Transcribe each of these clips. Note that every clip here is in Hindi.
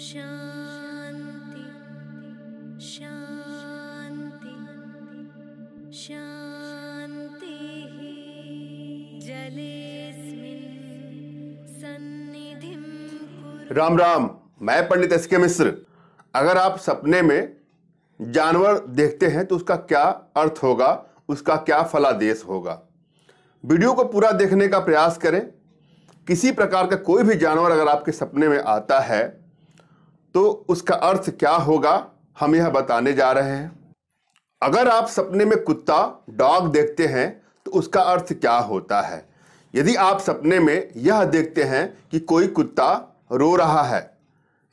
शांति शांति शांति राम राम मैं पंडित एस के मिश्र अगर आप सपने में जानवर देखते हैं तो उसका क्या अर्थ होगा उसका क्या फलादेश होगा वीडियो को पूरा देखने का प्रयास करें किसी प्रकार का कोई भी जानवर अगर आपके सपने में आता है तो उसका अर्थ क्या होगा हम यह बताने जा रहे हैं अगर आप सपने में कुत्ता डॉग देखते हैं तो उसका अर्थ क्या होता है यदि आप सपने में यह देखते हैं कि कोई कुत्ता रो रहा है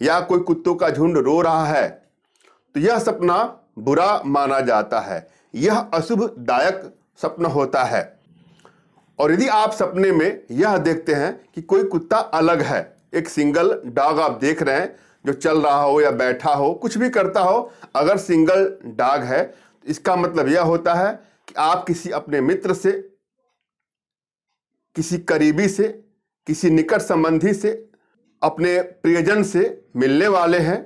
या कोई कुत्तों का झुंड रो रहा है तो यह सपना बुरा माना जाता है यह अशुभ दायक सपना होता है और यदि आप सपने में यह देखते हैं कि कोई कुत्ता अलग है एक सिंगल डॉग आप देख रहे हैं जो चल रहा हो या बैठा हो कुछ भी करता हो अगर सिंगल डाग है तो इसका मतलब यह होता है कि आप किसी अपने मित्र से किसी करीबी से किसी निकट संबंधी से अपने प्रियजन से मिलने वाले हैं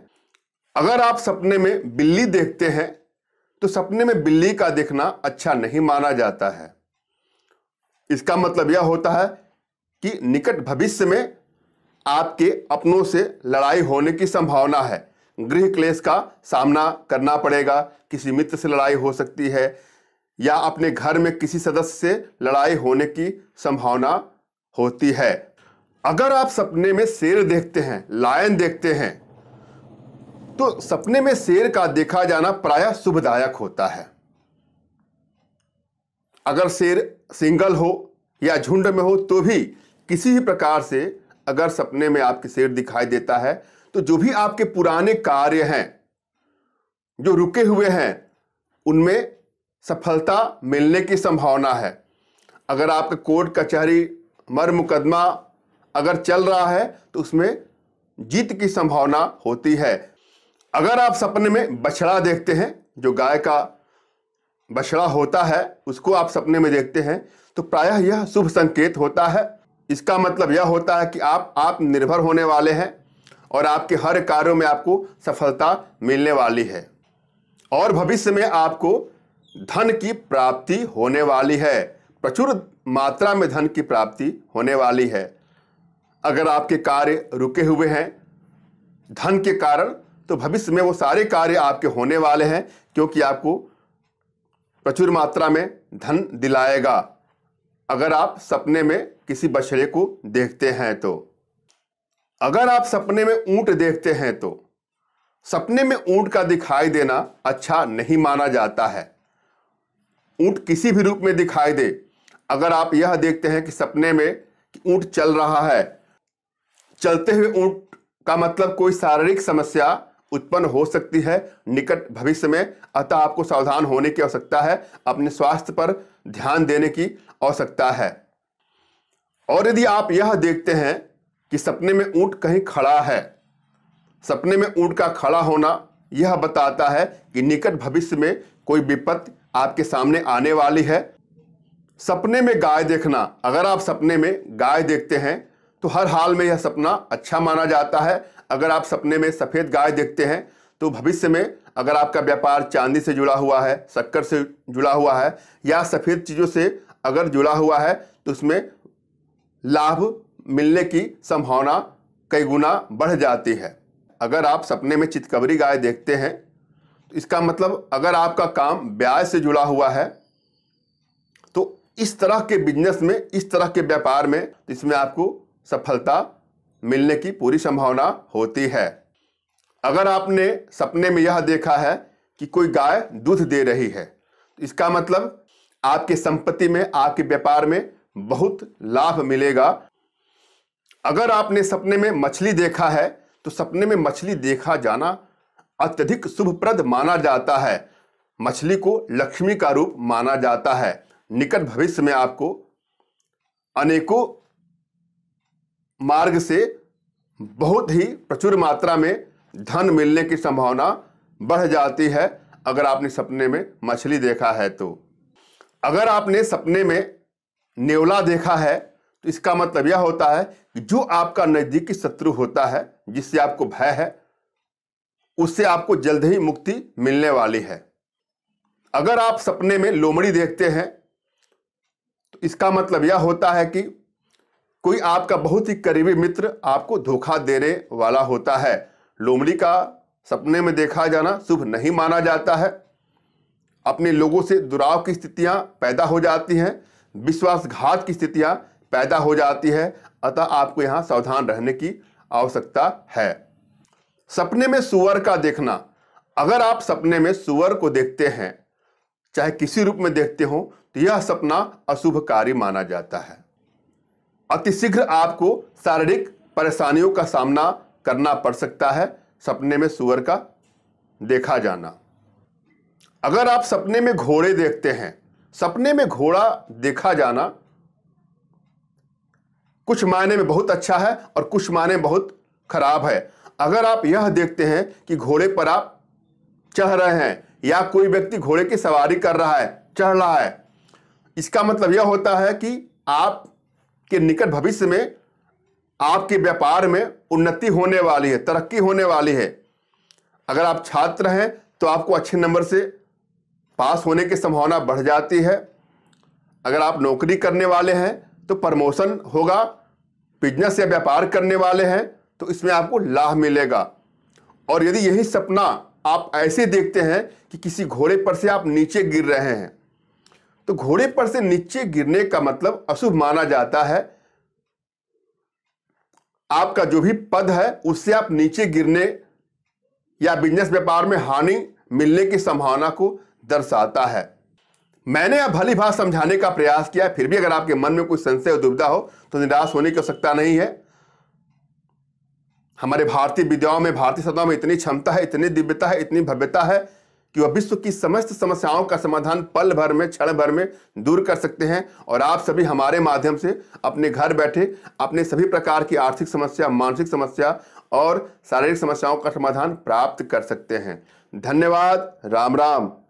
अगर आप सपने में बिल्ली देखते हैं तो सपने में बिल्ली का देखना अच्छा नहीं माना जाता है इसका मतलब यह होता है कि निकट भविष्य में आपके अपनों से लड़ाई होने की संभावना है गृह क्लेश का सामना करना पड़ेगा किसी मित्र से लड़ाई हो सकती है या अपने घर में किसी सदस्य से लड़ाई होने की संभावना होती है अगर आप सपने में शेर देखते हैं लायन देखते हैं तो सपने में शेर का देखा जाना प्रायः शुभदायक होता है अगर शेर सिंगल हो या झुंड में हो तो भी किसी भी प्रकार से अगर सपने में आपके शेर दिखाई देता है तो जो भी आपके पुराने कार्य हैं जो रुके हुए हैं उनमें सफलता मिलने की संभावना है अगर आपका कोर्ट कचहरी मर मुकदमा अगर चल रहा है तो उसमें जीत की संभावना होती है अगर आप सपने में बछड़ा देखते हैं जो गाय का बछड़ा होता है उसको आप सपने में देखते हैं तो प्रायः यह शुभ संकेत होता है इसका मतलब यह होता है कि आप आप निर्भर होने वाले हैं और आपके हर कार्यों में आपको सफलता मिलने वाली है और भविष्य में आपको धन की प्राप्ति होने वाली है प्रचुर मात्रा में धन की प्राप्ति होने वाली है अगर आपके कार्य रुके हुए हैं धन के कारण तो भविष्य में वो सारे कार्य आपके होने वाले हैं क्योंकि आपको प्रचुर मात्रा में धन दिलाएगा अगर आप सपने में किसी बछड़े को देखते हैं तो अगर आप सपने में ऊंट देखते हैं तो सपने में ऊंट का दिखाई देना अच्छा नहीं माना जाता है ऊंट किसी भी रूप में दिखाई दे अगर आप यह देखते हैं कि सपने में ऊंट चल रहा है चलते हुए ऊंट का मतलब कोई शारीरिक समस्या उत्पन्न हो सकती है निकट भविष्य में अतः आपको सावधान होने की आवश्यकता है अपने स्वास्थ्य पर ध्यान देने की आवश्यकता है और यदि आप यह देखते हैं कि सपने में ऊंट कहीं खड़ा है सपने में ऊंट का खड़ा होना यह बताता है कि निकट भविष्य में कोई विपत्ति आपके सामने आने वाली है सपने में गाय देखना अगर आप सपने में गाय देखते हैं तो हर हाल में यह सपना अच्छा माना जाता है अगर आप सपने में सफ़ेद गाय देखते हैं तो भविष्य में अगर आपका व्यापार चांदी से जुड़ा हुआ है शक्कर से जुड़ा हुआ है या सफ़ेद चीज़ों से अगर जुड़ा हुआ है तो उसमें लाभ मिलने की संभावना कई गुना बढ़ जाती है अगर आप सपने में चितकबरी गाय देखते हैं तो इसका मतलब अगर आपका काम ब्याज से जुड़ा हुआ है तो इस तरह के बिजनेस में इस तरह के व्यापार में इसमें आपको सफलता मिलने की पूरी संभावना होती है अगर आपने सपने में यह देखा है कि कोई गाय दूध दे रही है तो इसका मतलब आपके संपत्ति में आपके व्यापार में बहुत लाभ मिलेगा अगर आपने सपने में मछली देखा है तो सपने में मछली देखा जाना अत्यधिक शुभप्रद माना जाता है मछली को लक्ष्मी का रूप माना जाता है निकट भविष्य में आपको अनेकों मार्ग से बहुत ही प्रचुर मात्रा में धन मिलने की संभावना बढ़ जाती है अगर आपने सपने में मछली देखा है तो अगर आपने सपने में नेवला देखा है तो इसका मतलब यह होता है कि जो आपका नज़दीकी शत्रु होता है जिससे आपको भय है उससे आपको जल्द ही मुक्ति मिलने वाली है अगर आप सपने में लोमड़ी देखते हैं तो इसका मतलब यह होता है कि कोई आपका बहुत ही करीबी मित्र आपको धोखा देने वाला होता है लोमड़ी का सपने में देखा जाना शुभ नहीं माना जाता है अपने लोगों से दुराव की स्थितियां पैदा हो जाती हैं विश्वासघात की स्थितियां पैदा हो जाती है अतः आपको यहां सावधान रहने की आवश्यकता है सपने में सुअर का देखना अगर आप सपने में सुअर को देखते हैं चाहे किसी रूप में देखते हो तो यह सपना अशुभकारी माना जाता है अतिशीघ्र आपको शारीरिक परेशानियों का सामना करना पड़ सकता है सपने में सुअर का देखा जाना अगर आप सपने में घोड़े देखते हैं सपने में घोड़ा देखा जाना कुछ मायने में बहुत अच्छा है और कुछ मायने बहुत खराब है अगर आप यह देखते हैं कि घोड़े पर आप चढ़ रहे हैं या कोई व्यक्ति घोड़े की सवारी कर रहा है चढ़ रहा है इसका मतलब यह होता है कि आप के निकट भविष्य में आपके व्यापार में उन्नति होने वाली है तरक्की होने वाली है अगर आप छात्र हैं तो आपको अच्छे नंबर से पास होने की संभावना बढ़ जाती है अगर आप नौकरी करने वाले हैं तो प्रमोशन होगा बिजनेस या व्यापार करने वाले हैं तो इसमें आपको लाभ मिलेगा और यदि यही सपना आप ऐसे देखते हैं कि किसी घोड़े पर से आप नीचे गिर रहे हैं तो घोड़े पर से नीचे गिरने का मतलब अशुभ माना जाता है आपका जो भी पद है उससे आप नीचे गिरने या बिजनेस व्यापार में हानि मिलने की संभावना को दर्शाता है मैंने अब भली भात समझाने का प्रयास किया फिर भी अगर आपके मन में कोई संशय और दुविधा हो तो निराश होने की आवश्यकता नहीं है हमारे भारतीय विद्याओं में भारतीय सदाओं में इतनी क्षमता है इतनी दिव्यता है इतनी भव्यता है कि वह विश्व की समस्त समस्याओं का समाधान पल भर में क्षण भर में दूर कर सकते हैं और आप सभी हमारे माध्यम से अपने घर बैठे अपने सभी प्रकार की आर्थिक समस्या मानसिक समस्या और शारीरिक समस्याओं का समाधान प्राप्त कर सकते हैं धन्यवाद राम राम